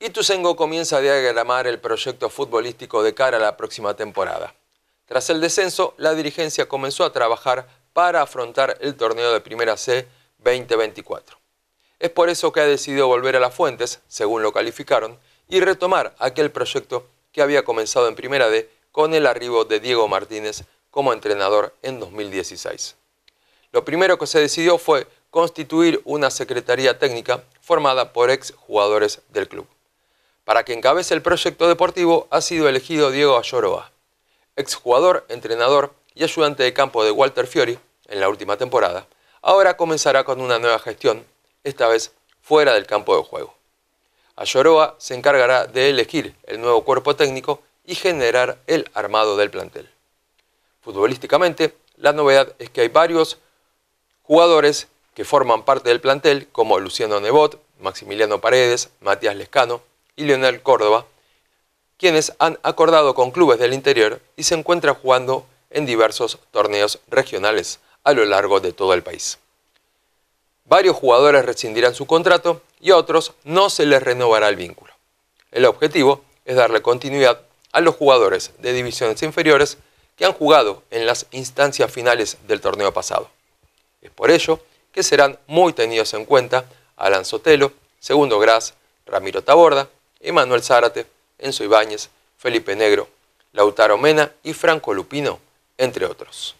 Ituzengo comienza a diagramar el proyecto futbolístico de cara a la próxima temporada. Tras el descenso, la dirigencia comenzó a trabajar para afrontar el torneo de Primera C 2024. Es por eso que ha decidido volver a las fuentes, según lo calificaron, y retomar aquel proyecto que había comenzado en Primera D con el arribo de Diego Martínez como entrenador en 2016. Lo primero que se decidió fue constituir una secretaría técnica formada por ex jugadores del club. Para que encabece el proyecto deportivo ha sido elegido Diego Ayoroa, jugador, entrenador y ayudante de campo de Walter Fiori en la última temporada. Ahora comenzará con una nueva gestión, esta vez fuera del campo de juego. Ayoroa se encargará de elegir el nuevo cuerpo técnico y generar el armado del plantel. Futbolísticamente, la novedad es que hay varios Jugadores que forman parte del plantel, como Luciano Nebot, Maximiliano Paredes, Matías Lescano y Leonel Córdoba, quienes han acordado con clubes del interior y se encuentran jugando en diversos torneos regionales a lo largo de todo el país. Varios jugadores rescindirán su contrato y a otros no se les renovará el vínculo. El objetivo es darle continuidad a los jugadores de divisiones inferiores que han jugado en las instancias finales del torneo pasado. Es por ello que serán muy tenidos en cuenta Alan Sotelo, Segundo Gras, Ramiro Taborda, Emanuel Zárate, Enzo Ibáñez, Felipe Negro, Lautaro Mena y Franco Lupino, entre otros.